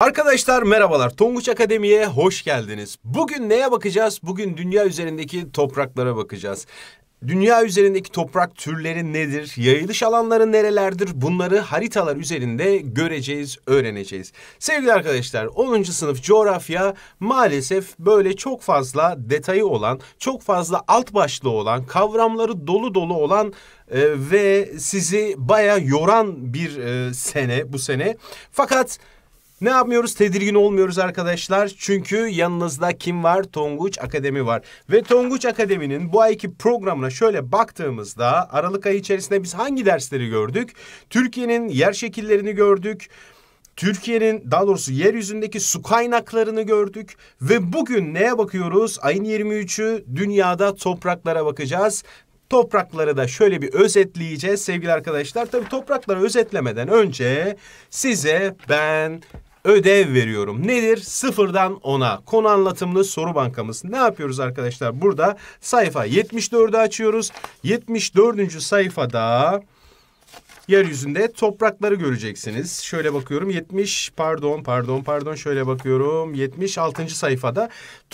Arkadaşlar merhabalar. Tonguç Akademi'ye hoş geldiniz. Bugün neye bakacağız? Bugün dünya üzerindeki topraklara bakacağız. Dünya üzerindeki toprak türleri nedir? Yayılış alanları nerelerdir? Bunları haritalar üzerinde göreceğiz, öğreneceğiz. Sevgili arkadaşlar 10. sınıf coğrafya maalesef böyle çok fazla detayı olan, çok fazla alt başlı olan, kavramları dolu dolu olan e, ve sizi baya yoran bir e, sene bu sene. Fakat ne yapmıyoruz? Tedirgin olmuyoruz arkadaşlar. Çünkü yanınızda kim var? Tonguç Akademi var. Ve Tonguç Akademi'nin bu ayki programına şöyle baktığımızda Aralık ayı içerisinde biz hangi dersleri gördük? Türkiye'nin yer şekillerini gördük. Türkiye'nin daha doğrusu yeryüzündeki su kaynaklarını gördük ve bugün neye bakıyoruz? Ayın 23'ü dünyada topraklara bakacağız toprakları da şöyle bir özetleyeceğiz sevgili arkadaşlar. Tabii toprakları özetlemeden önce size ben ödev veriyorum. Nedir? Sıfırdan ona Konu anlatımlı soru bankamız. Ne yapıyoruz arkadaşlar? Burada sayfa 74'ü açıyoruz. 74. sayfada yeryüzünde toprakları göreceksiniz. Şöyle bakıyorum 70 pardon pardon pardon şöyle bakıyorum 76. sayfada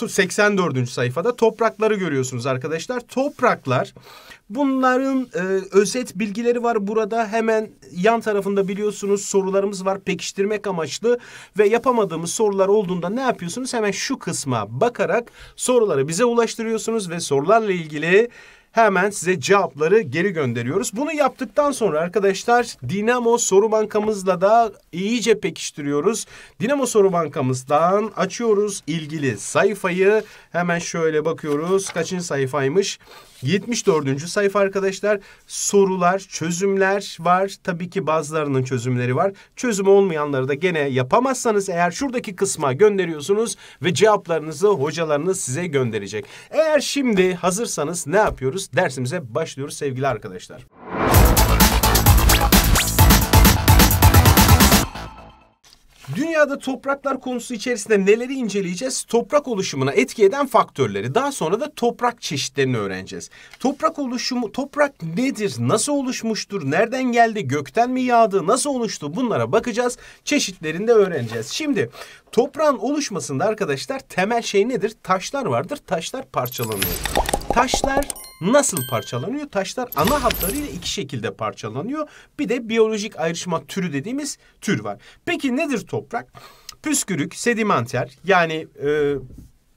84. sayfada toprakları görüyorsunuz arkadaşlar. Topraklar bunların e, özet bilgileri var burada hemen yan tarafında biliyorsunuz sorularımız var pekiştirmek amaçlı ve yapamadığımız sorular olduğunda ne yapıyorsunuz? Hemen şu kısma bakarak soruları bize ulaştırıyorsunuz ve sorularla ilgili hemen size cevapları geri gönderiyoruz. Bunu yaptıktan sonra arkadaşlar Dinamo soru bankamızla da iyice pekiştiriyoruz. Dinamo soru bankamızdan açıyoruz ilgili sayfayı. Hemen şöyle bakıyoruz. Kaçıncı sayfaymış? 74. sayfa arkadaşlar sorular, çözümler var. Tabii ki bazılarının çözümleri var. Çözüm olmayanları da gene yapamazsanız eğer şuradaki kısma gönderiyorsunuz ve cevaplarınızı hocalarınız size gönderecek. Eğer şimdi hazırsanız ne yapıyoruz? ediyoruz. Dersimize başlıyoruz sevgili arkadaşlar. Dünyada topraklar konusu içerisinde neleri inceleyeceğiz? Toprak oluşumuna etki eden faktörleri. Daha sonra da toprak çeşitlerini öğreneceğiz. Toprak oluşumu, toprak nedir? Nasıl oluşmuştur? Nereden geldi? Gökten mi yağdı? Nasıl oluştu? Bunlara bakacağız. Çeşitlerini de öğreneceğiz. Şimdi toprağın oluşmasında arkadaşlar temel şey nedir? Taşlar vardır. Taşlar parçalanıyor. Taşlar nasıl parçalanıyor? Taşlar ana hatlarıyla iki şekilde parçalanıyor. Bir de biyolojik ayrışma türü dediğimiz tür var. Peki nedir toprak? Püskürük, sedimenter yani e,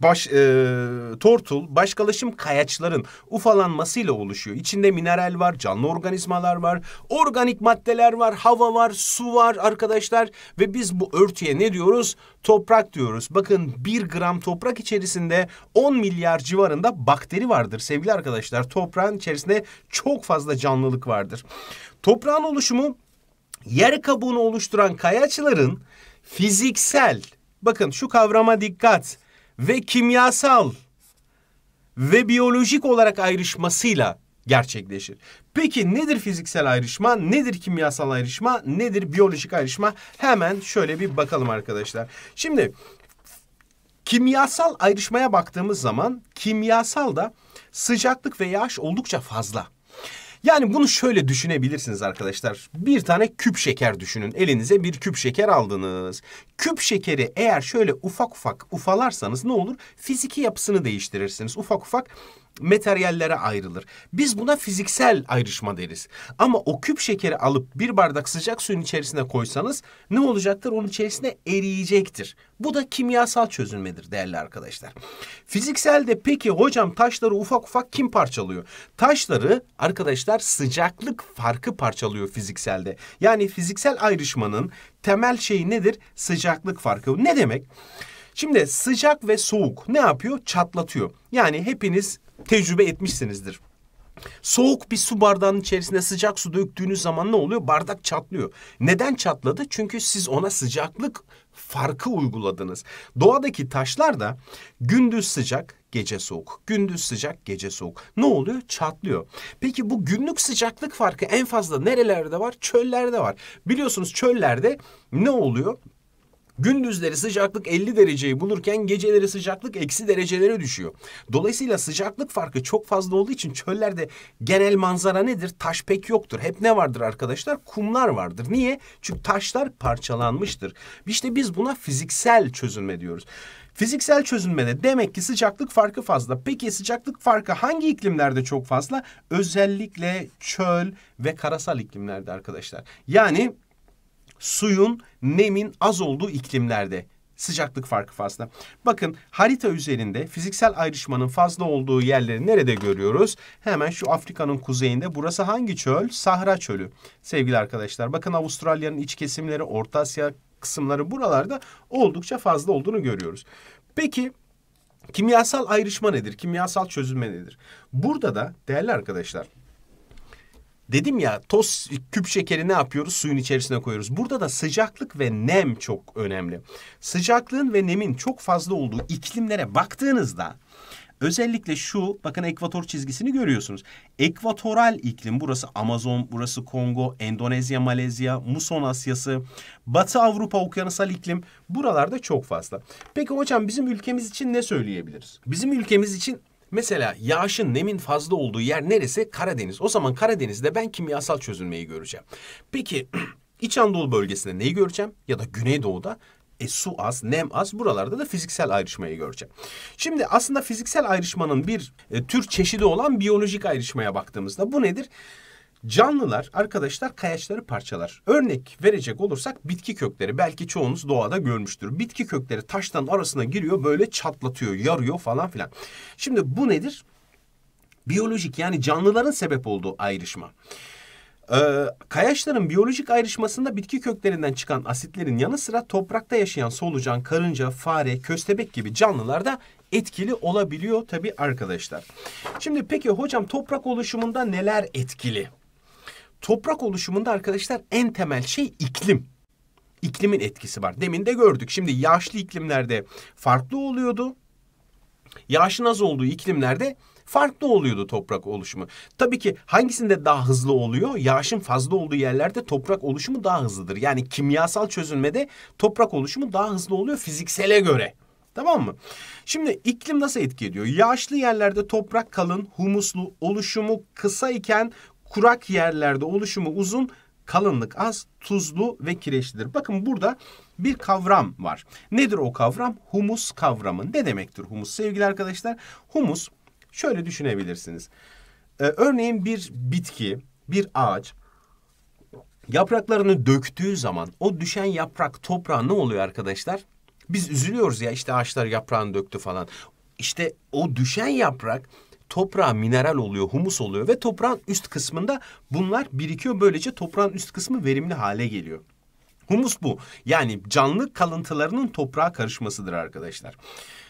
baş, e, tortul başkalaşım kayaçların ufalanmasıyla oluşuyor. İçinde mineral var, canlı organizmalar var, organik maddeler var, hava var, su var arkadaşlar. Ve biz bu örtüye ne diyoruz? Toprak diyoruz. Bakın bir gram toprak içerisinde 10 milyar civarında bakteri vardır sevgili arkadaşlar. Toprağın içerisinde çok fazla canlılık vardır. Toprağın oluşumu yer kabuğunu oluşturan kayaçların fiziksel, bakın şu kavrama dikkat ve kimyasal ve biyolojik olarak ayrışmasıyla gerçekleşir. Peki nedir fiziksel ayrışma, nedir kimyasal ayrışma, nedir biyolojik ayrışma? Hemen şöyle bir bakalım arkadaşlar. Şimdi kimyasal ayrışmaya baktığımız zaman kimyasal da sıcaklık ve yağış oldukça fazla. Yani bunu şöyle düşünebilirsiniz arkadaşlar. Bir tane küp şeker düşünün. Elinize bir küp şeker aldınız. Küp şekeri eğer şöyle ufak ufak ufalarsanız ne olur? Fiziki yapısını değiştirirsiniz. Ufak ufak materyallere ayrılır. Biz buna fiziksel ayrışma deriz. Ama o küp şekeri alıp bir bardak sıcak suyun içerisine koysanız ne olacaktır? Onun içerisine eriyecektir. Bu da kimyasal çözünmedir değerli arkadaşlar. Fiziksel de peki hocam taşları ufak ufak kim parçalıyor? Taşları arkadaşlar sıcaklık farkı parçalıyor fizikselde. Yani fiziksel ayrışmanın temel şeyi nedir? Sıcaklık farkı. Ne demek? Şimdi sıcak ve soğuk ne yapıyor? Çatlatıyor. Yani hepiniz tecrübe etmişsinizdir. Soğuk bir su bardağının içerisine sıcak su döktüğünüz zaman ne oluyor? Bardak çatlıyor. Neden çatladı? Çünkü siz ona sıcaklık farkı uyguladınız. Doğadaki taşlar da gündüz sıcak, gece soğuk. Gündüz sıcak, gece soğuk. Ne oluyor? Çatlıyor. Peki bu günlük sıcaklık farkı en fazla nerelerde var? Çöllerde var. Biliyorsunuz çöllerde ne oluyor? Gündüzleri sıcaklık 50 dereceyi bulurken geceleri sıcaklık eksi derecelere düşüyor. Dolayısıyla sıcaklık farkı çok fazla olduğu için çöllerde genel manzara nedir? Taş pek yoktur. Hep ne vardır arkadaşlar? Kumlar vardır. Niye? Çünkü taşlar parçalanmıştır. İşte biz buna fiziksel çözünme diyoruz. Fiziksel çözünmede demek ki sıcaklık farkı fazla. Peki sıcaklık farkı hangi iklimlerde çok fazla? Özellikle çöl ve karasal iklimlerde arkadaşlar. Yani suyun nemin az olduğu iklimlerde sıcaklık farkı fazla. Bakın harita üzerinde fiziksel ayrışmanın fazla olduğu yerleri nerede görüyoruz? Hemen şu Afrika'nın kuzeyinde. Burası hangi çöl? Sahra çölü. Sevgili arkadaşlar bakın Avustralya'nın iç kesimleri, Orta Asya kısımları buralarda oldukça fazla olduğunu görüyoruz. Peki kimyasal ayrışma nedir? Kimyasal çözülme nedir? Burada da değerli arkadaşlar Dedim ya toz küp şekeri ne yapıyoruz? Suyun içerisine koyuyoruz. Burada da sıcaklık ve nem çok önemli. Sıcaklığın ve nemin çok fazla olduğu iklimlere baktığınızda özellikle şu bakın ekvator çizgisini görüyorsunuz. Ekvatoral iklim burası Amazon, burası Kongo, Endonezya, Malezya, Muson Asyası, Batı Avrupa okyanusal iklim buralarda çok fazla. Peki hocam bizim ülkemiz için ne söyleyebiliriz? Bizim ülkemiz için Mesela yağışın nemin fazla olduğu yer neresi? Karadeniz. O zaman Karadeniz'de ben kimyasal çözünmeyi göreceğim. Peki İç Anadolu bölgesinde neyi göreceğim? Ya da Güneydoğu'da e, su az, nem az. Buralarda da fiziksel ayrışmayı göreceğim. Şimdi aslında fiziksel ayrışmanın bir e, tür çeşidi olan biyolojik ayrışmaya baktığımızda bu nedir? Canlılar arkadaşlar kayaçları parçalar. Örnek verecek olursak bitki kökleri belki çoğunuz doğada görmüştür. Bitki kökleri taştan arasına giriyor böyle çatlatıyor, yarıyor falan filan. Şimdi bu nedir? Biyolojik yani canlıların sebep olduğu ayrışma. Ee, kayaçların biyolojik ayrışmasında bitki köklerinden çıkan asitlerin yanı sıra toprakta yaşayan solucan, karınca, fare, köstebek gibi canlılar da etkili olabiliyor tabii arkadaşlar. Şimdi peki hocam toprak oluşumunda neler etkili? Toprak oluşumunda arkadaşlar en temel şey iklim. İklimin etkisi var. Demin de gördük. Şimdi yağışlı iklimlerde farklı oluyordu. Yağışın az olduğu iklimlerde farklı oluyordu toprak oluşumu. Tabii ki hangisinde daha hızlı oluyor? Yağışın fazla olduğu yerlerde toprak oluşumu daha hızlıdır. Yani kimyasal çözünmede toprak oluşumu daha hızlı oluyor fiziksele göre. Tamam mı? Şimdi iklim nasıl etki ediyor? Yağışlı yerlerde toprak kalın, humuslu, oluşumu kısa iken Kurak yerlerde oluşumu uzun, kalınlık az, tuzlu ve kireçlidir. Bakın burada bir kavram var. Nedir o kavram? Humus kavramı. Ne demektir humus sevgili arkadaşlar? Humus şöyle düşünebilirsiniz. Ee, örneğin bir bitki, bir ağaç yapraklarını döktüğü zaman o düşen yaprak toprağa ne oluyor arkadaşlar? Biz üzülüyoruz ya işte ağaçlar yaprağını döktü falan. İşte o düşen yaprak toprağa mineral oluyor, humus oluyor ve toprağın üst kısmında bunlar birikiyor. Böylece toprağın üst kısmı verimli hale geliyor. Humus bu. Yani canlı kalıntılarının toprağa karışmasıdır arkadaşlar.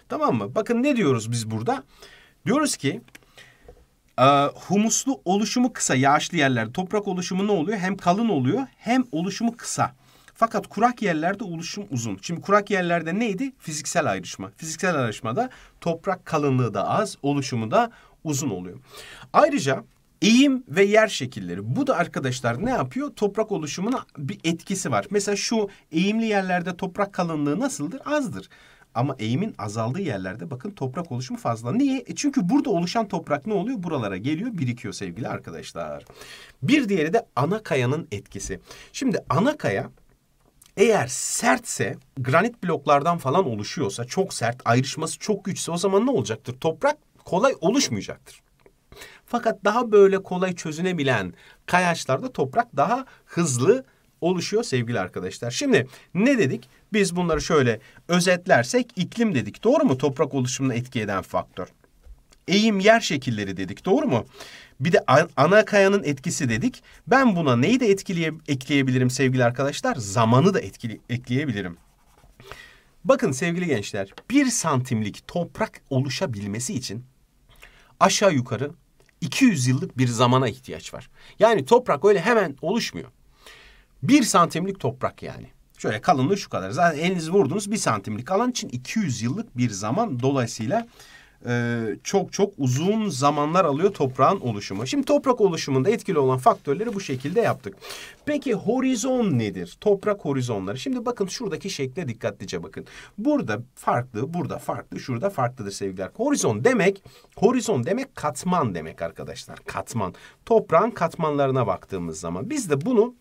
Tamam mı? Bakın ne diyoruz biz burada? Diyoruz ki e, humuslu oluşumu kısa yağışlı yerlerde toprak oluşumu ne oluyor? Hem kalın oluyor hem oluşumu kısa. Fakat kurak yerlerde oluşum uzun. Şimdi kurak yerlerde neydi? Fiziksel ayrışma. Fiziksel ayrışmada toprak kalınlığı da az, oluşumu da uzun oluyor. Ayrıca eğim ve yer şekilleri. Bu da arkadaşlar ne yapıyor? Toprak oluşumuna bir etkisi var. Mesela şu eğimli yerlerde toprak kalınlığı nasıldır? Azdır. Ama eğimin azaldığı yerlerde bakın toprak oluşumu fazla. Niye? E çünkü burada oluşan toprak ne oluyor? Buralara geliyor, birikiyor sevgili arkadaşlar. Bir diğeri de ana kayanın etkisi. Şimdi ana kaya eğer sertse granit bloklardan falan oluşuyorsa çok sert ayrışması çok güçse o zaman ne olacaktır? Toprak kolay oluşmayacaktır. Fakat daha böyle kolay çözünebilen kayaçlarda toprak daha hızlı oluşuyor sevgili arkadaşlar. Şimdi ne dedik? Biz bunları şöyle özetlersek iklim dedik. Doğru mu? Toprak oluşumuna etki eden faktör. Eğim yer şekilleri dedik. Doğru mu? Bir de ana kayanın etkisi dedik. Ben buna neyi de etkileye, ekleyebilirim sevgili arkadaşlar? Zamanı da etkili, ekleyebilirim. Bakın sevgili gençler bir santimlik toprak oluşabilmesi için aşağı yukarı 200 yıllık bir zamana ihtiyaç var. Yani toprak öyle hemen oluşmuyor. Bir santimlik toprak yani. Şöyle kalınlığı şu kadar. Zaten elinizi vurdunuz bir santimlik alan için 200 yıllık bir zaman. Dolayısıyla e, çok çok uzun zamanlar alıyor toprağın oluşumu. Şimdi toprak oluşumunda etkili olan faktörleri bu şekilde yaptık. Peki horizon nedir? Toprak horizonları. Şimdi bakın şuradaki şekle dikkatlice bakın. Burada farklı, burada farklı, şurada farklıdır sevgiler. Horizon demek, horizon demek katman demek arkadaşlar. Katman. Toprağın katmanlarına baktığımız zaman biz de bunu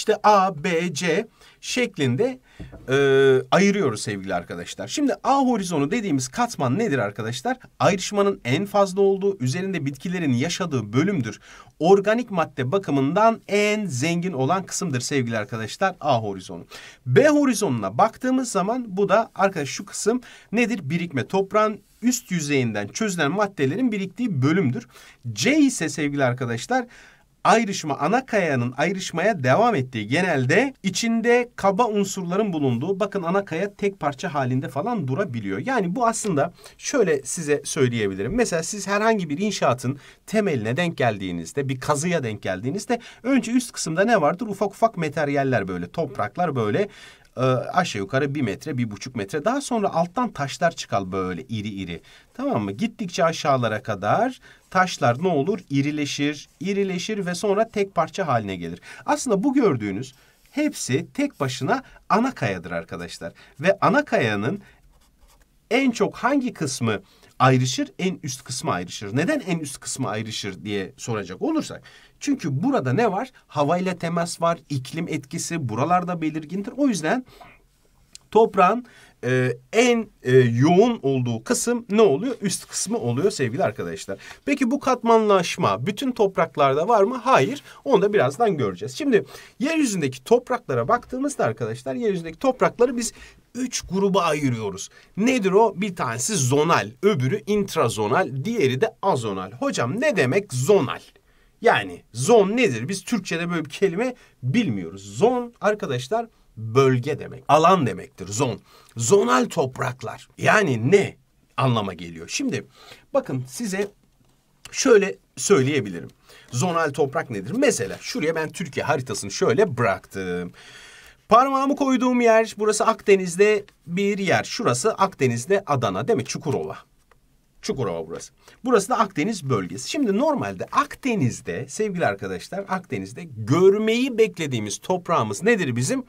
işte A, B, C şeklinde e, ayırıyoruz sevgili arkadaşlar. Şimdi A horizonu dediğimiz katman nedir arkadaşlar? Ayrışmanın en fazla olduğu, üzerinde bitkilerin yaşadığı bölümdür. Organik madde bakımından en zengin olan kısımdır sevgili arkadaşlar A horizonu. B horizonuna baktığımız zaman bu da arkadaş şu kısım nedir? Birikme toprağın üst yüzeyinden çözülen maddelerin biriktiği bölümdür. C ise sevgili arkadaşlar ayrışma ana kayanın ayrışmaya devam ettiği genelde içinde kaba unsurların bulunduğu bakın ana kaya tek parça halinde falan durabiliyor. Yani bu aslında şöyle size söyleyebilirim. Mesela siz herhangi bir inşaatın temeline denk geldiğinizde bir kazıya denk geldiğinizde önce üst kısımda ne vardır? Ufak ufak materyaller böyle topraklar böyle e, aşağı yukarı bir metre, bir buçuk metre. Daha sonra alttan taşlar çıkar böyle iri iri. Tamam mı? Gittikçe aşağılara kadar taşlar ne olur? İrileşir, irileşir ve sonra tek parça haline gelir. Aslında bu gördüğünüz hepsi tek başına ana kayadır arkadaşlar. Ve ana kayanın en çok hangi kısmı ayrışır, en üst kısmı ayrışır. Neden en üst kısmı ayrışır diye soracak olursak. Çünkü burada ne var? Havayla temas var, iklim etkisi buralarda belirgindir. O yüzden toprağın e, en e, yoğun olduğu kısım ne oluyor? Üst kısmı oluyor sevgili arkadaşlar. Peki bu katmanlaşma bütün topraklarda var mı? Hayır. Onu da birazdan göreceğiz. Şimdi yeryüzündeki topraklara baktığımızda arkadaşlar yeryüzündeki toprakları biz üç gruba ayırıyoruz. Nedir o? Bir tanesi zonal, öbürü intrazonal, diğeri de azonal. Hocam ne demek zonal? Yani zon nedir? Biz Türkçe'de böyle bir kelime bilmiyoruz. Zon arkadaşlar bölge demek, alan demektir zon. Zonal topraklar. Yani ne anlama geliyor? Şimdi bakın size şöyle söyleyebilirim. Zonal toprak nedir? Mesela şuraya ben Türkiye haritasını şöyle bıraktım. Parmağımı koyduğum yer burası Akdeniz'de bir yer. Şurası Akdeniz'de Adana değil mi? Çukurova. Çukurova burası. Burası da Akdeniz bölgesi. Şimdi normalde Akdeniz'de sevgili arkadaşlar Akdeniz'de görmeyi beklediğimiz toprağımız nedir bizim?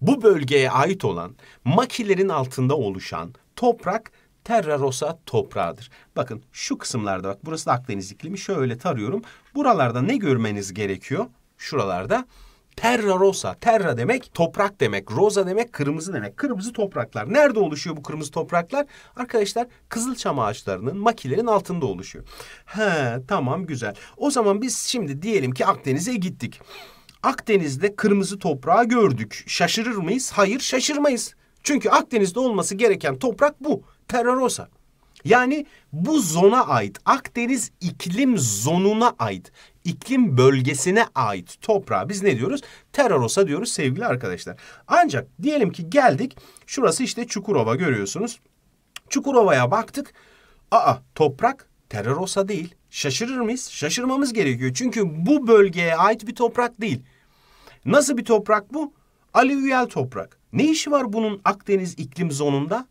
bu bölgeye ait olan makilerin altında oluşan toprak Terra Rosa toprağıdır. Bakın şu kısımlarda bak burası da Akdeniz iklimi şöyle tarıyorum. Buralarda ne görmeniz gerekiyor? Şuralarda Terra Rosa, Terra demek toprak demek. Rosa demek kırmızı demek. Kırmızı topraklar. Nerede oluşuyor bu kırmızı topraklar? Arkadaşlar kızılçam ağaçlarının makilerin altında oluşuyor. He tamam güzel. O zaman biz şimdi diyelim ki Akdeniz'e gittik. Akdeniz'de kırmızı toprağı gördük. Şaşırır mıyız? Hayır şaşırmayız. Çünkü Akdeniz'de olması gereken toprak bu. Terra Yani bu zona ait Akdeniz iklim zonuna ait iklim bölgesine ait toprağa biz ne diyoruz? Terra diyoruz sevgili arkadaşlar. Ancak diyelim ki geldik şurası işte Çukurova görüyorsunuz. Çukurova'ya baktık. Aa toprak Terra değil. Şaşırır mıyız? Şaşırmamız gerekiyor. Çünkü bu bölgeye ait bir toprak değil. Nasıl bir toprak bu? Alüvyal toprak. Ne işi var bunun Akdeniz iklim zonunda?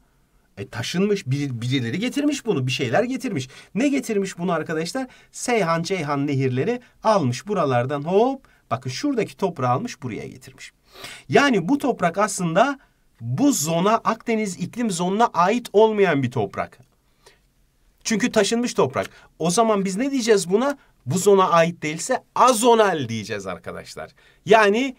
E taşınmış, birileri getirmiş bunu, bir şeyler getirmiş. Ne getirmiş bunu arkadaşlar? Seyhan, Ceyhan nehirleri almış buralardan hop. Bakın şuradaki toprağı almış buraya getirmiş. Yani bu toprak aslında bu zona Akdeniz iklim zonuna ait olmayan bir toprak. Çünkü taşınmış toprak. O zaman biz ne diyeceğiz buna? Bu zona ait değilse azonal diyeceğiz arkadaşlar. Yani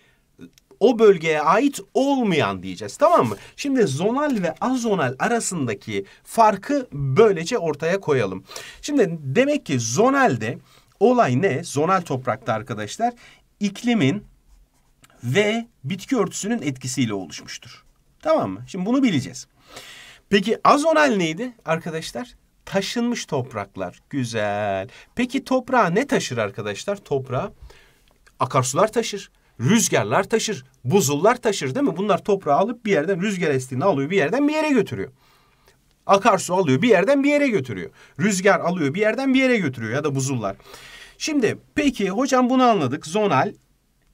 o bölgeye ait olmayan diyeceğiz tamam mı? Şimdi zonal ve azonal arasındaki farkı böylece ortaya koyalım. Şimdi demek ki zonalde olay ne? Zonal toprakta arkadaşlar iklimin ve bitki örtüsünün etkisiyle oluşmuştur. Tamam mı? Şimdi bunu bileceğiz. Peki azonal neydi arkadaşlar? Taşınmış topraklar. Güzel. Peki toprağa ne taşır arkadaşlar? Toprağa akarsular taşır. Rüzgarlar taşır. Buzullar taşır değil mi? Bunlar toprağı alıp bir yerden rüzgar estiğini alıyor bir yerden bir yere götürüyor. Akarsu alıyor bir yerden bir yere götürüyor. Rüzgar alıyor bir yerden bir yere götürüyor ya da buzullar. Şimdi peki hocam bunu anladık. Zonal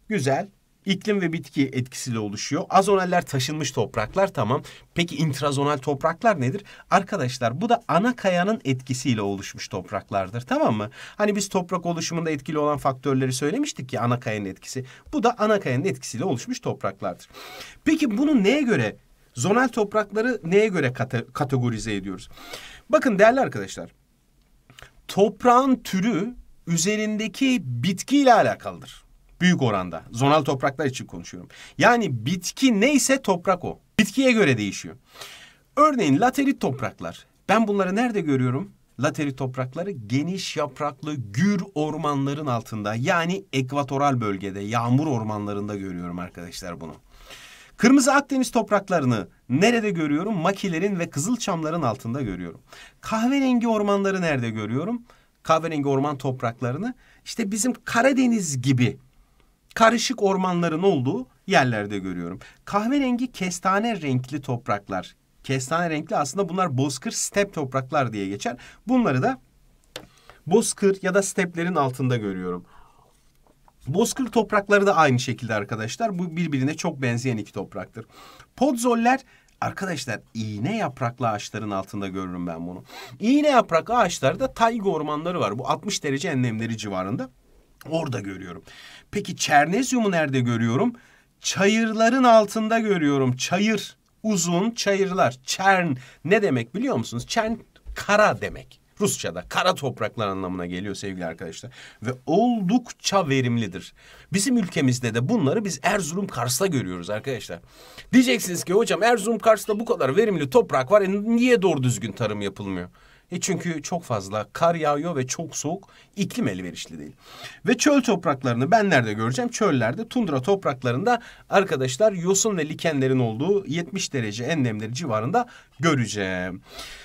güzel. İklim ve bitki etkisiyle oluşuyor. Azonaller taşınmış topraklar tamam. Peki intrazonal topraklar nedir? Arkadaşlar bu da ana kayanın etkisiyle oluşmuş topraklardır tamam mı? Hani biz toprak oluşumunda etkili olan faktörleri söylemiştik ya ana kayanın etkisi. Bu da ana kayanın etkisiyle oluşmuş topraklardır. Peki bunu neye göre zonal toprakları neye göre kate kategorize ediyoruz? Bakın değerli arkadaşlar. Toprağın türü üzerindeki bitkiyle alakalıdır. Büyük oranda. Zonal topraklar için konuşuyorum. Yani bitki neyse toprak o. Bitkiye göre değişiyor. Örneğin laterit topraklar. Ben bunları nerede görüyorum? Laterit toprakları geniş yapraklı gür ormanların altında yani ekvatoral bölgede yağmur ormanlarında görüyorum arkadaşlar bunu. Kırmızı Akdeniz topraklarını nerede görüyorum? Makilerin ve kızılçamların altında görüyorum. Kahverengi ormanları nerede görüyorum? Kahverengi orman topraklarını işte bizim Karadeniz gibi karışık ormanların olduğu yerlerde görüyorum. Kahverengi kestane renkli topraklar. Kestane renkli aslında bunlar bozkır step topraklar diye geçer. Bunları da bozkır ya da steplerin altında görüyorum. Bozkır toprakları da aynı şekilde arkadaşlar. Bu birbirine çok benzeyen iki topraktır. Podzoller arkadaşlar iğne yapraklı ağaçların altında görürüm ben bunu. İğne yapraklı ağaçlarda tayga ormanları var. Bu 60 derece enlemleri civarında. Orada görüyorum. Peki çernezyumu nerede görüyorum? Çayırların altında görüyorum. Çayır, uzun çayırlar. Çern ne demek biliyor musunuz? Çern kara demek. Rusça'da kara topraklar anlamına geliyor sevgili arkadaşlar. Ve oldukça verimlidir. Bizim ülkemizde de bunları biz Erzurum Kars'ta görüyoruz arkadaşlar. Diyeceksiniz ki hocam Erzurum Kars'ta bu kadar verimli toprak var. E niye doğru düzgün tarım yapılmıyor? E çünkü çok fazla kar yağıyor ve çok soğuk. iklim elverişli değil. Ve çöl topraklarını ben nerede göreceğim? Çöllerde, tundra topraklarında arkadaşlar yosun ve likenlerin olduğu 70 derece enlemleri civarında göreceğim.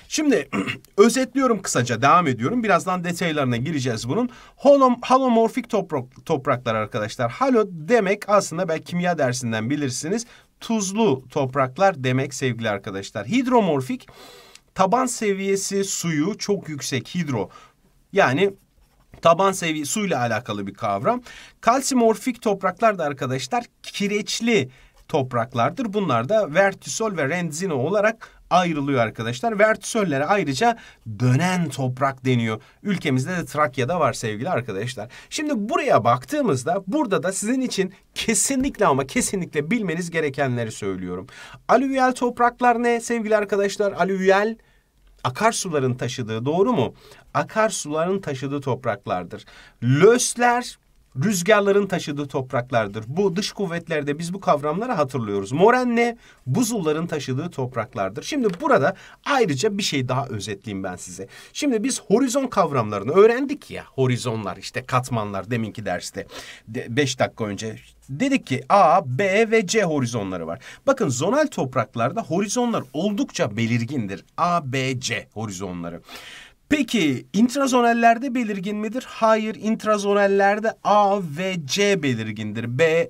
Şimdi özetliyorum kısaca devam ediyorum. Birazdan detaylarına gireceğiz bunun. Holom, halomorfik toprak, topraklar arkadaşlar. Halo demek aslında belki kimya dersinden bilirsiniz. Tuzlu topraklar demek sevgili arkadaşlar. Hidromorfik Taban seviyesi suyu çok yüksek hidro. Yani taban seviye suyla alakalı bir kavram. Kalsimorfik topraklar da arkadaşlar kireçli topraklardır. Bunlar da vertisol ve rendzino olarak ayrılıyor arkadaşlar. Vertisöllere ayrıca dönen toprak deniyor. Ülkemizde de Trakya'da var sevgili arkadaşlar. Şimdi buraya baktığımızda burada da sizin için kesinlikle ama kesinlikle bilmeniz gerekenleri söylüyorum. Alüvyal topraklar ne sevgili arkadaşlar? Alüvyal akarsuların taşıdığı doğru mu? Akarsuların taşıdığı topraklardır. Lösler rüzgarların taşıdığı topraklardır. Bu dış kuvvetlerde biz bu kavramları hatırlıyoruz. Morenle buzulların taşıdığı topraklardır. Şimdi burada ayrıca bir şey daha özetleyeyim ben size. Şimdi biz horizon kavramlarını öğrendik ya. Horizonlar işte katmanlar deminki derste. De, beş dakika önce Dedik ki A, B ve C horizonları var. Bakın zonal topraklarda horizonlar oldukça belirgindir. A, B, C horizonları. Peki intrazonellerde belirgin midir? Hayır intrazonellerde A ve C belirgindir. B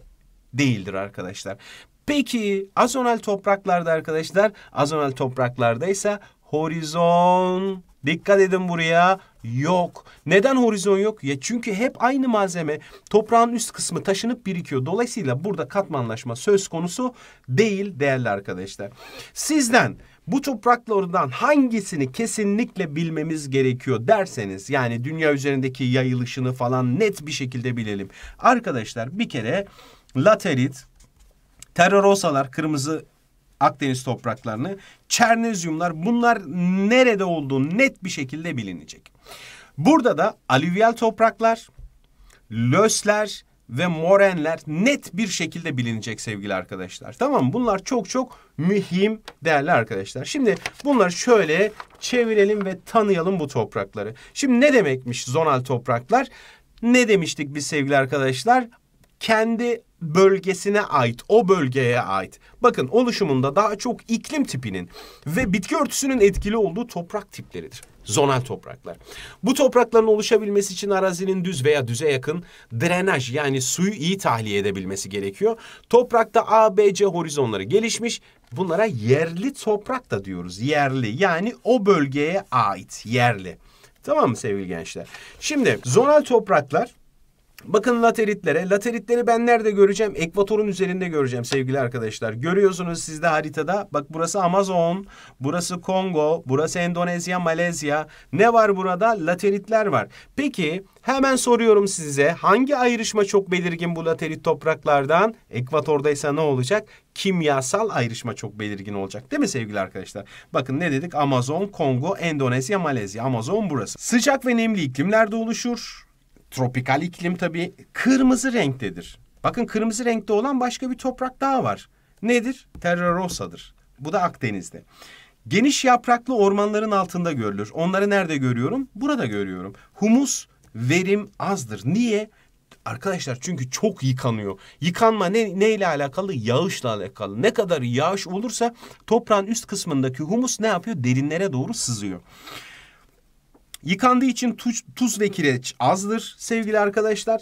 değildir arkadaşlar. Peki azonal topraklarda arkadaşlar azonal topraklarda ise horizon dikkat edin buraya Yok. Neden horizon yok? Ya çünkü hep aynı malzeme toprağın üst kısmı taşınıp birikiyor. Dolayısıyla burada katmanlaşma söz konusu değil değerli arkadaşlar. Sizden bu topraklardan hangisini kesinlikle bilmemiz gerekiyor derseniz yani dünya üzerindeki yayılışını falan net bir şekilde bilelim. Arkadaşlar bir kere laterit, terrorosalar kırmızı Akdeniz topraklarını, çernezyumlar bunlar nerede olduğu net bir şekilde bilinecek. Burada da alüvyal topraklar, lösler ve morenler net bir şekilde bilinecek sevgili arkadaşlar. Tamam mı? Bunlar çok çok mühim değerli arkadaşlar. Şimdi bunları şöyle çevirelim ve tanıyalım bu toprakları. Şimdi ne demekmiş zonal topraklar? Ne demiştik biz sevgili arkadaşlar? Kendi bölgesine ait, o bölgeye ait. Bakın oluşumunda daha çok iklim tipinin ve bitki örtüsünün etkili olduğu toprak tipleridir zonal topraklar. Bu toprakların oluşabilmesi için arazinin düz veya düze yakın drenaj yani suyu iyi tahliye edebilmesi gerekiyor. Toprakta A, B, C horizonları gelişmiş. Bunlara yerli toprak da diyoruz. Yerli yani o bölgeye ait yerli. Tamam mı sevgili gençler? Şimdi zonal topraklar Bakın lateritlere. Lateritleri ben nerede göreceğim? Ekvatorun üzerinde göreceğim sevgili arkadaşlar. Görüyorsunuz siz de haritada. Bak burası Amazon, burası Kongo, burası Endonezya, Malezya. Ne var burada? Lateritler var. Peki hemen soruyorum size hangi ayrışma çok belirgin bu laterit topraklardan? Ekvatordaysa ne olacak? Kimyasal ayrışma çok belirgin olacak değil mi sevgili arkadaşlar? Bakın ne dedik? Amazon, Kongo, Endonezya, Malezya. Amazon burası. Sıcak ve nemli iklimlerde oluşur tropikal iklim tabii kırmızı renktedir. Bakın kırmızı renkte olan başka bir toprak daha var. Nedir? Terra Rosa'dır. Bu da Akdeniz'de. Geniş yapraklı ormanların altında görülür. Onları nerede görüyorum? Burada görüyorum. Humus verim azdır. Niye? Arkadaşlar çünkü çok yıkanıyor. Yıkanma ne, neyle alakalı? Yağışla alakalı. Ne kadar yağış olursa toprağın üst kısmındaki humus ne yapıyor? Derinlere doğru sızıyor. Yıkandığı için tuz, tuz ve kireç azdır sevgili arkadaşlar.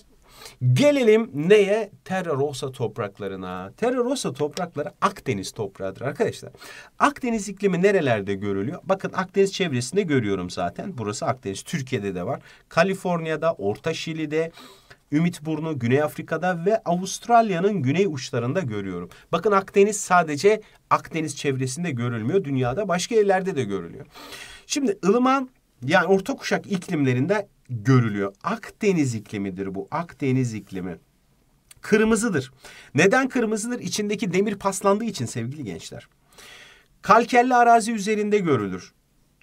Gelelim neye? Terra Rosa topraklarına. Terra Rosa toprakları Akdeniz toprağıdır arkadaşlar. Akdeniz iklimi nerelerde görülüyor? Bakın Akdeniz çevresinde görüyorum zaten. Burası Akdeniz. Türkiye'de de var. Kaliforniya'da, Orta Şili'de, Ümitburnu, Güney Afrika'da ve Avustralya'nın güney uçlarında görüyorum. Bakın Akdeniz sadece Akdeniz çevresinde görülmüyor. Dünyada başka yerlerde de görülüyor. Şimdi ılıman yani orta kuşak iklimlerinde görülüyor. Akdeniz iklimidir bu. Akdeniz iklimi. Kırmızıdır. Neden kırmızıdır? İçindeki demir paslandığı için sevgili gençler. Kalkelli arazi üzerinde görülür.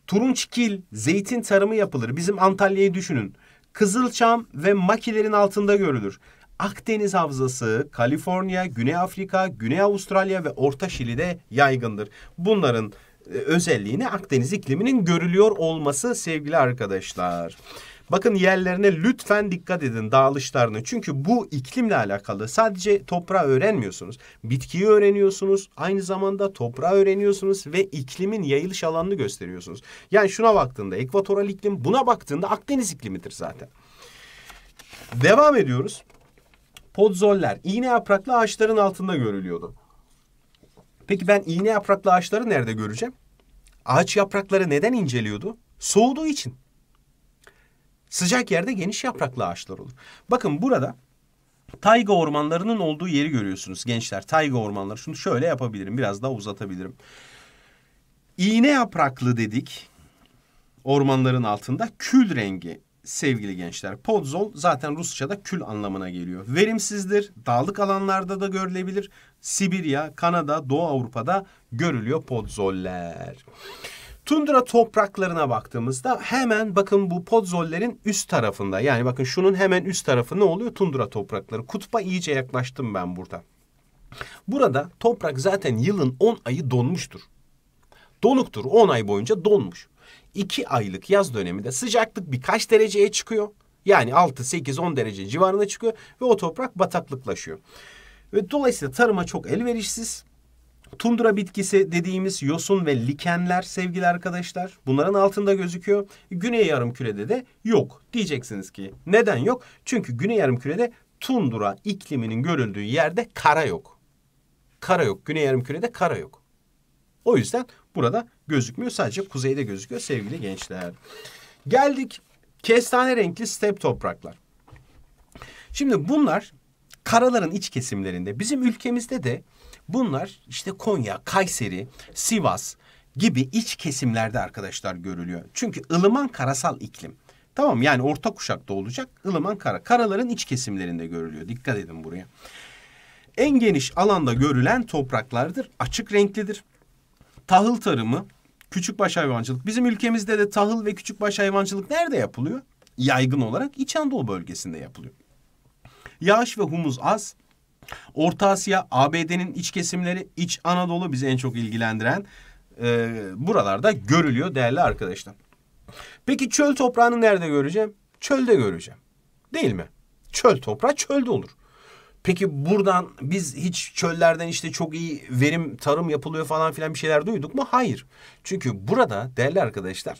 Turunçkil, zeytin tarımı yapılır. Bizim Antalya'yı düşünün. Kızılçam ve makilerin altında görülür. Akdeniz havzası, Kaliforniya, Güney Afrika, Güney Avustralya ve Orta Şili'de yaygındır. Bunların e, özelliğini Akdeniz ikliminin görülüyor olması sevgili arkadaşlar. Bakın yerlerine lütfen dikkat edin dağılışlarını. Çünkü bu iklimle alakalı sadece toprağı öğrenmiyorsunuz. Bitkiyi öğreniyorsunuz. Aynı zamanda toprağı öğreniyorsunuz ve iklimin yayılış alanını gösteriyorsunuz. Yani şuna baktığında ekvatoral iklim buna baktığında Akdeniz iklimidir zaten. Devam ediyoruz. Podzoller iğne yapraklı ağaçların altında görülüyordu. Peki ben iğne yapraklı ağaçları nerede göreceğim? Ağaç yaprakları neden inceliyordu? Soğuduğu için. Sıcak yerde geniş yapraklı ağaçlar olur. Bakın burada tayga ormanlarının olduğu yeri görüyorsunuz gençler. Tayga ormanları. Şunu şöyle yapabilirim. Biraz daha uzatabilirim. İğne yapraklı dedik. Ormanların altında kül rengi sevgili gençler. Podzol zaten Rusça'da kül anlamına geliyor. Verimsizdir. Dağlık alanlarda da görülebilir. Sibirya, Kanada, Doğu Avrupa'da görülüyor podzoller. Tundra topraklarına baktığımızda hemen bakın bu podzollerin üst tarafında. Yani bakın şunun hemen üst tarafı ne oluyor? Tundra toprakları. Kutba iyice yaklaştım ben burada. Burada toprak zaten yılın 10 ayı donmuştur. Donuktur. 10 ay boyunca donmuş. 2 aylık yaz döneminde sıcaklık birkaç dereceye çıkıyor. Yani 6, 8, 10 derece civarına çıkıyor ve o toprak bataklıklaşıyor. Ve dolayısıyla tarıma çok elverişsiz. Tundra bitkisi dediğimiz yosun ve likenler sevgili arkadaşlar. Bunların altında gözüküyor. Güney yarımkürede de yok. Diyeceksiniz ki neden yok? Çünkü güney yarımkürede tundra ikliminin görüldüğü yerde kara yok. Kara yok. Güney yarımkürede kara yok. O yüzden burada gözükmüyor. Sadece kuzeyde gözüküyor sevgili gençler. Geldik kestane renkli step topraklar. Şimdi bunlar karaların iç kesimlerinde bizim ülkemizde de bunlar işte Konya, Kayseri, Sivas gibi iç kesimlerde arkadaşlar görülüyor. Çünkü ılıman karasal iklim. Tamam yani orta kuşakta olacak ılıman kara. Karaların iç kesimlerinde görülüyor. Dikkat edin buraya. En geniş alanda görülen topraklardır. Açık renklidir tahıl tarımı, küçükbaş hayvancılık. Bizim ülkemizde de tahıl ve küçükbaş hayvancılık nerede yapılıyor? Yaygın olarak İç Anadolu bölgesinde yapılıyor. Yağış ve humus az. Orta Asya, ABD'nin iç kesimleri, İç Anadolu bizi en çok ilgilendiren e, buralarda görülüyor değerli arkadaşlar. Peki çöl toprağını nerede göreceğim? Çölde göreceğim. Değil mi? Çöl toprağı çölde olur. Peki buradan biz hiç çöllerden işte çok iyi verim tarım yapılıyor falan filan bir şeyler duyduk mu? Hayır. Çünkü burada değerli arkadaşlar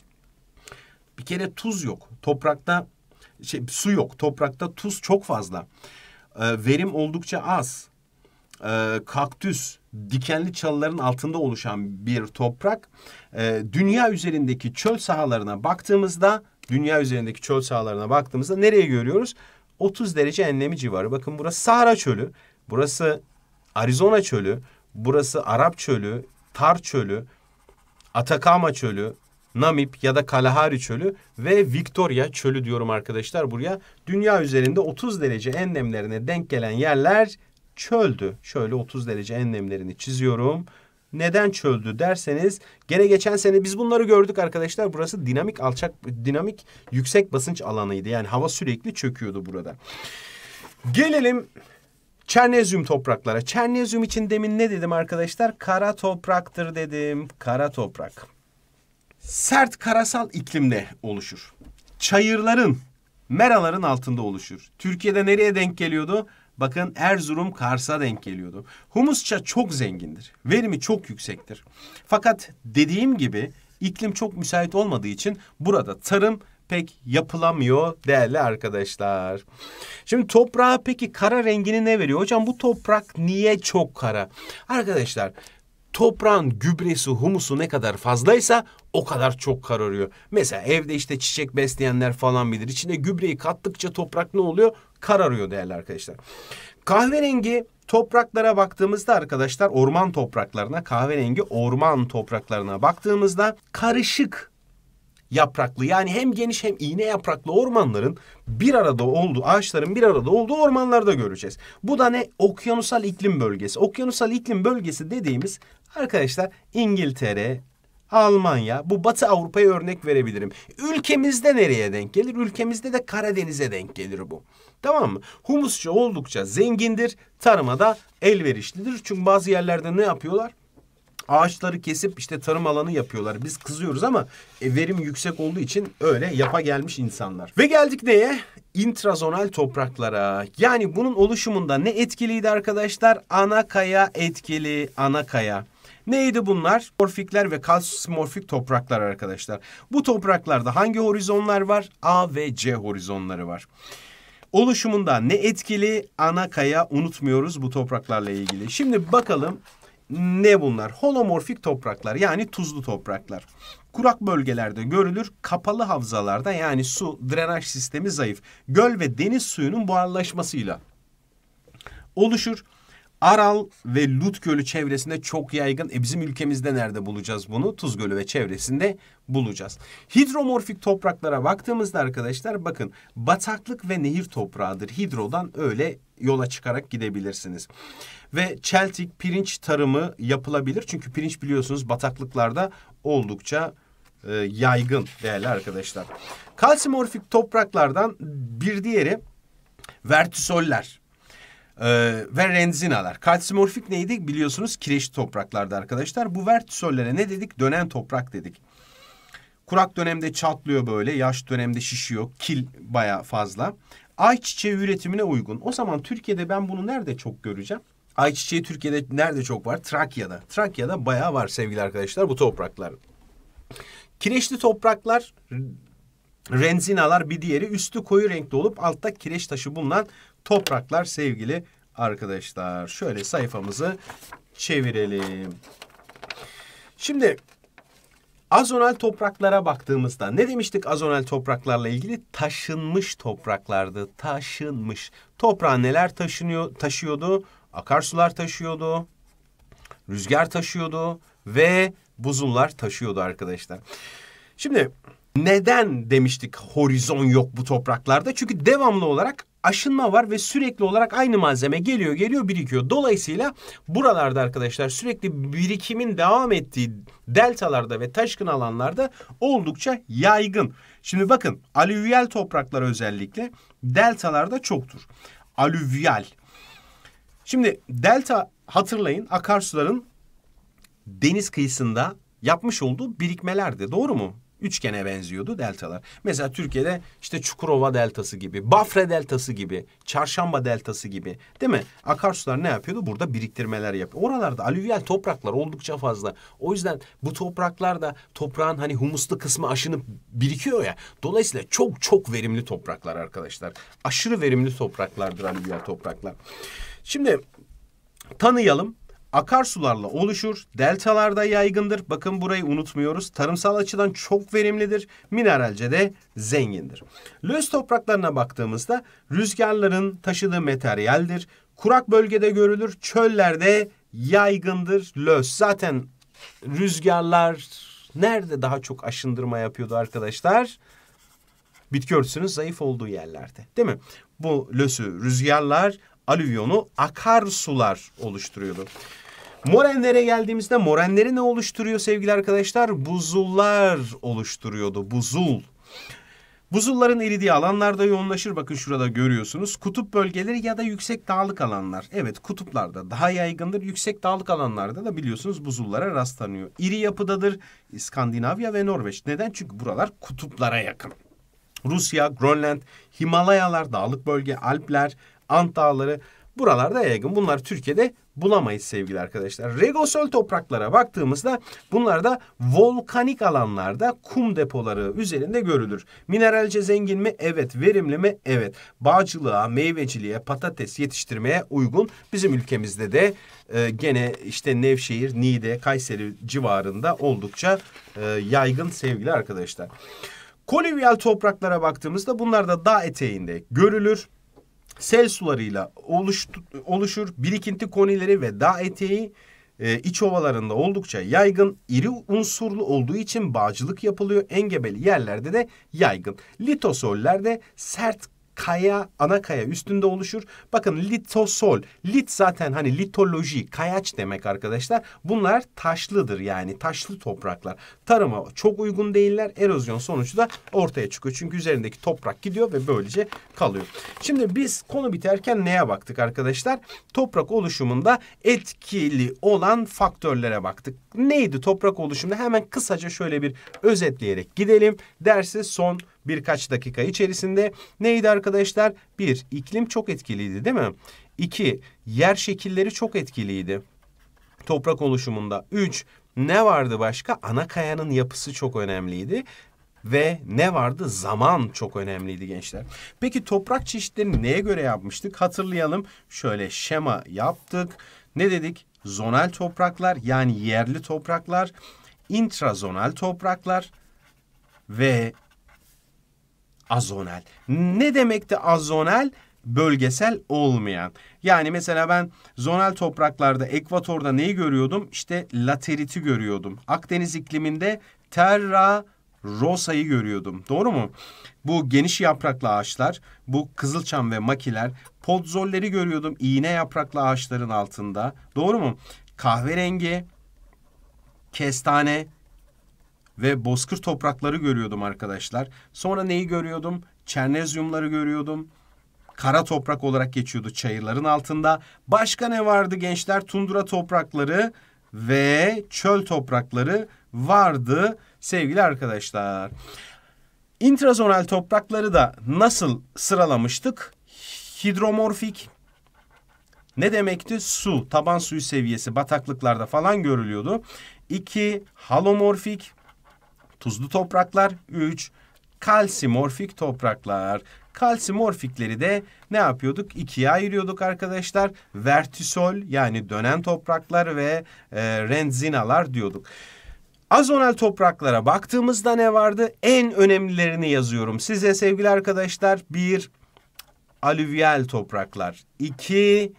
bir kere tuz yok. Toprakta şey, su yok. Toprakta tuz çok fazla. Ee, verim oldukça az. Ee, kaktüs dikenli çalıların altında oluşan bir toprak. Ee, dünya üzerindeki çöl sahalarına baktığımızda dünya üzerindeki çöl sahalarına baktığımızda nereye görüyoruz? 30 derece enlemi civarı. Bakın burası Sahara Çölü, burası Arizona Çölü, burası Arap Çölü, Tar Çölü, Atakama Çölü, Namib ya da Kalahari Çölü ve Victoria Çölü diyorum arkadaşlar buraya. Dünya üzerinde 30 derece enlemlerine denk gelen yerler çöldü. Şöyle 30 derece enlemlerini çiziyorum neden çöldü derseniz gene geçen sene biz bunları gördük arkadaşlar. Burası dinamik alçak dinamik yüksek basınç alanıydı. Yani hava sürekli çöküyordu burada. Gelelim Çernezyum topraklara. Çernezyum için demin ne dedim arkadaşlar? Kara topraktır dedim. Kara toprak. Sert karasal iklimde oluşur. Çayırların, meraların altında oluşur. Türkiye'de nereye denk geliyordu? Bakın Erzurum Kars'a denk geliyordu. Humusça çok zengindir. Verimi çok yüksektir. Fakat dediğim gibi iklim çok müsait olmadığı için burada tarım pek yapılamıyor değerli arkadaşlar. Şimdi toprağa peki kara rengini ne veriyor? Hocam bu toprak niye çok kara? Arkadaşlar toprağın gübresi, humusu ne kadar fazlaysa o kadar çok kararıyor. Mesela evde işte çiçek besleyenler falan bilir. İçine gübreyi kattıkça toprak ne oluyor? Kar arıyor değerli arkadaşlar. Kahverengi topraklara baktığımızda arkadaşlar orman topraklarına kahverengi orman topraklarına baktığımızda karışık yapraklı yani hem geniş hem iğne yapraklı ormanların bir arada olduğu ağaçların bir arada olduğu ormanlarda göreceğiz. Bu da ne? Okyanusal iklim bölgesi. Okyanusal iklim bölgesi dediğimiz arkadaşlar İngiltere, Almanya. Bu Batı Avrupa'ya örnek verebilirim. Ülkemizde nereye denk gelir? Ülkemizde de Karadeniz'e denk gelir bu. Tamam mı? Humusçu oldukça zengindir. Tarıma da elverişlidir. Çünkü bazı yerlerde ne yapıyorlar? ağaçları kesip işte tarım alanı yapıyorlar. Biz kızıyoruz ama e, verim yüksek olduğu için öyle yapa gelmiş insanlar. Ve geldik neye? intrazonal topraklara. Yani bunun oluşumunda ne etkiliydi arkadaşlar? Ana kaya etkili, ana kaya. Neydi bunlar? Morfikler ve kalsimorfik topraklar arkadaşlar. Bu topraklarda hangi horizonlar var? A ve C horizonları var. Oluşumunda ne etkili? Ana kaya unutmuyoruz bu topraklarla ilgili. Şimdi bakalım ne bunlar? Holomorfik topraklar yani tuzlu topraklar. Kurak bölgelerde görülür, kapalı havzalarda yani su drenaj sistemi zayıf. Göl ve deniz suyunun buharlaşmasıyla oluşur. Aral ve Lut Gölü çevresinde çok yaygın. E bizim ülkemizde nerede bulacağız bunu? Tuz Gölü ve çevresinde bulacağız. Hidromorfik topraklara baktığımızda arkadaşlar bakın bataklık ve nehir toprağıdır. Hidrodan öyle yola çıkarak gidebilirsiniz. Ve çeltik pirinç tarımı yapılabilir. Çünkü pirinç biliyorsunuz bataklıklarda oldukça e, yaygın değerli arkadaşlar. Kalsimorfik topraklardan bir diğeri vertisoller. Ee, ve renzinalar. Kalsimorfik neydi biliyorsunuz kireçli topraklarda arkadaşlar. Bu vertisollere ne dedik? Dönen toprak dedik. Kurak dönemde çatlıyor böyle, yaş dönemde şişiyor, kil baya fazla. Ayçiçeği üretimine uygun. O zaman Türkiye'de ben bunu nerede çok göreceğim? Ayçiçeği Türkiye'de nerede çok var? Trakya'da. Trakya'da baya var sevgili arkadaşlar bu topraklar. Kireçli topraklar, renzinalar bir diğeri üstü koyu renkli olup altta kireç taşı bulunan topraklar sevgili arkadaşlar. Şöyle sayfamızı çevirelim. Şimdi azonal topraklara baktığımızda ne demiştik azonal topraklarla ilgili? Taşınmış topraklardı. Taşınmış. Toprağa neler taşınıyor, taşıyordu? Akarsular taşıyordu. Rüzgar taşıyordu ve buzullar taşıyordu arkadaşlar. Şimdi neden demiştik horizon yok bu topraklarda? Çünkü devamlı olarak aşınma var ve sürekli olarak aynı malzeme geliyor geliyor birikiyor. Dolayısıyla buralarda arkadaşlar sürekli birikimin devam ettiği deltalarda ve taşkın alanlarda oldukça yaygın. Şimdi bakın alüvyal topraklar özellikle deltalarda çoktur. Alüvyal. Şimdi delta hatırlayın akarsuların deniz kıyısında yapmış olduğu birikmelerdi. Doğru mu? üçgene benziyordu deltalar. Mesela Türkiye'de işte Çukurova deltası gibi, Bafra deltası gibi, Çarşamba deltası gibi değil mi? Akarsular ne yapıyordu? Burada biriktirmeler yapıyor. Oralarda alüvyal topraklar oldukça fazla. O yüzden bu topraklarda toprağın hani humuslu kısmı aşınıp birikiyor ya. Dolayısıyla çok çok verimli topraklar arkadaşlar. Aşırı verimli topraklardır alüvyal topraklar. Şimdi tanıyalım akarsularla oluşur. Deltalarda yaygındır. Bakın burayı unutmuyoruz. Tarımsal açıdan çok verimlidir. Mineralce de zengindir. Löz topraklarına baktığımızda rüzgarların taşıdığı materyaldir. Kurak bölgede görülür. Çöllerde yaygındır löz. Zaten rüzgarlar nerede daha çok aşındırma yapıyordu arkadaşlar? Bitki örtüsünün zayıf olduğu yerlerde. Değil mi? Bu lösü rüzgarlar, alüvyonu akarsular oluşturuyordu. Morenlere geldiğimizde morenleri ne oluşturuyor sevgili arkadaşlar? Buzullar oluşturuyordu. Buzul. Buzulların eridiği alanlarda yoğunlaşır. Bakın şurada görüyorsunuz. Kutup bölgeleri ya da yüksek dağlık alanlar. Evet kutuplarda daha yaygındır. Yüksek dağlık alanlarda da biliyorsunuz buzullara rastlanıyor. İri yapıdadır İskandinavya ve Norveç. Neden? Çünkü buralar kutuplara yakın. Rusya, Grönland, Himalayalar, dağlık bölge, Alpler, Ant dağları, buralarda yaygın. Bunlar Türkiye'de bulamayız sevgili arkadaşlar. Regosol topraklara baktığımızda bunlar da volkanik alanlarda kum depoları üzerinde görülür. Mineralce zengin mi? Evet. Verimli mi? Evet. Bağcılığa, meyveciliğe, patates yetiştirmeye uygun. Bizim ülkemizde de e, gene işte Nevşehir, Niğde, Kayseri civarında oldukça e, yaygın sevgili arkadaşlar. Koliviyal topraklara baktığımızda bunlar da dağ eteğinde görülür sel sularıyla oluş, oluşur. Birikinti konileri ve dağ eteği e, iç ovalarında oldukça yaygın. iri unsurlu olduğu için bağcılık yapılıyor. Engebeli yerlerde de yaygın. Litosollerde sert kaya, ana kaya üstünde oluşur. Bakın litosol, lit zaten hani litoloji, kayaç demek arkadaşlar. Bunlar taşlıdır yani taşlı topraklar. Tarıma çok uygun değiller. Erozyon sonucu da ortaya çıkıyor. Çünkü üzerindeki toprak gidiyor ve böylece kalıyor. Şimdi biz konu biterken neye baktık arkadaşlar? Toprak oluşumunda etkili olan faktörlere baktık. Neydi toprak oluşumunda? Hemen kısaca şöyle bir özetleyerek gidelim. Dersi son birkaç dakika içerisinde. Neydi arkadaşlar? Bir, iklim çok etkiliydi değil mi? İki, yer şekilleri çok etkiliydi toprak oluşumunda. Üç, ne vardı başka? Ana kayanın yapısı çok önemliydi ve ne vardı? Zaman çok önemliydi gençler. Peki toprak çeşitlerini neye göre yapmıştık? Hatırlayalım. Şöyle şema yaptık. Ne dedik? Zonal topraklar yani yerli topraklar, intrazonal topraklar ve Azonel. Ne demekti azonel? Bölgesel olmayan. Yani mesela ben zonal topraklarda, ekvatorda neyi görüyordum? İşte lateriti görüyordum. Akdeniz ikliminde terra rosa'yı görüyordum. Doğru mu? Bu geniş yapraklı ağaçlar, bu kızılçam ve makiler, podzolleri görüyordum iğne yapraklı ağaçların altında. Doğru mu? Kahverengi, kestane, ve bozkır toprakları görüyordum arkadaşlar. Sonra neyi görüyordum? Çernezyumları görüyordum. Kara toprak olarak geçiyordu çayırların altında. Başka ne vardı gençler? Tundura toprakları ve çöl toprakları vardı sevgili arkadaşlar. İntrazonal toprakları da nasıl sıralamıştık? Hidromorfik ne demekti? Su, taban suyu seviyesi bataklıklarda falan görülüyordu. İki Halomorfik tuzlu topraklar. 3. Kalsimorfik topraklar. Kalsimorfikleri de ne yapıyorduk? İkiye ayırıyorduk arkadaşlar. Vertisol yani dönen topraklar ve e, renzinalar diyorduk. Azonal topraklara baktığımızda ne vardı? En önemlilerini yazıyorum size sevgili arkadaşlar. 1, alüvyal topraklar. 2,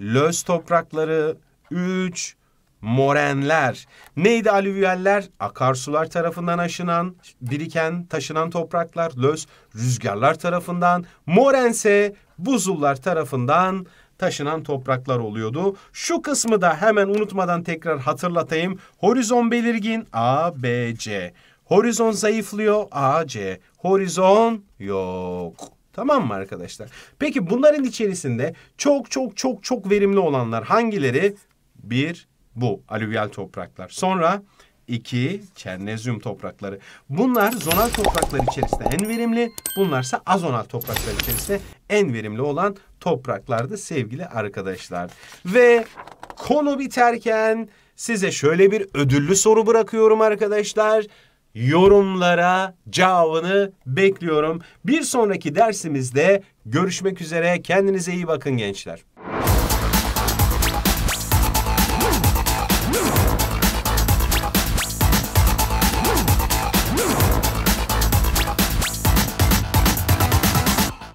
löz toprakları. 3, morenler. Neydi alüvyaller? Akarsular tarafından aşınan, biriken, taşınan topraklar, löz, rüzgarlar tarafından, morense buzullar tarafından taşınan topraklar oluyordu. Şu kısmı da hemen unutmadan tekrar hatırlatayım. Horizon belirgin A, B, C. Horizon zayıflıyor A, C. Horizon yok. Tamam mı arkadaşlar? Peki bunların içerisinde çok çok çok çok verimli olanlar hangileri? 1, bu alüvyal topraklar. Sonra iki çernezyum toprakları. Bunlar zonal topraklar içerisinde en verimli, bunlarsa azonal topraklar içerisinde en verimli olan topraklardı sevgili arkadaşlar. Ve konu biterken size şöyle bir ödüllü soru bırakıyorum arkadaşlar. Yorumlara cevabını bekliyorum. Bir sonraki dersimizde görüşmek üzere. Kendinize iyi bakın gençler.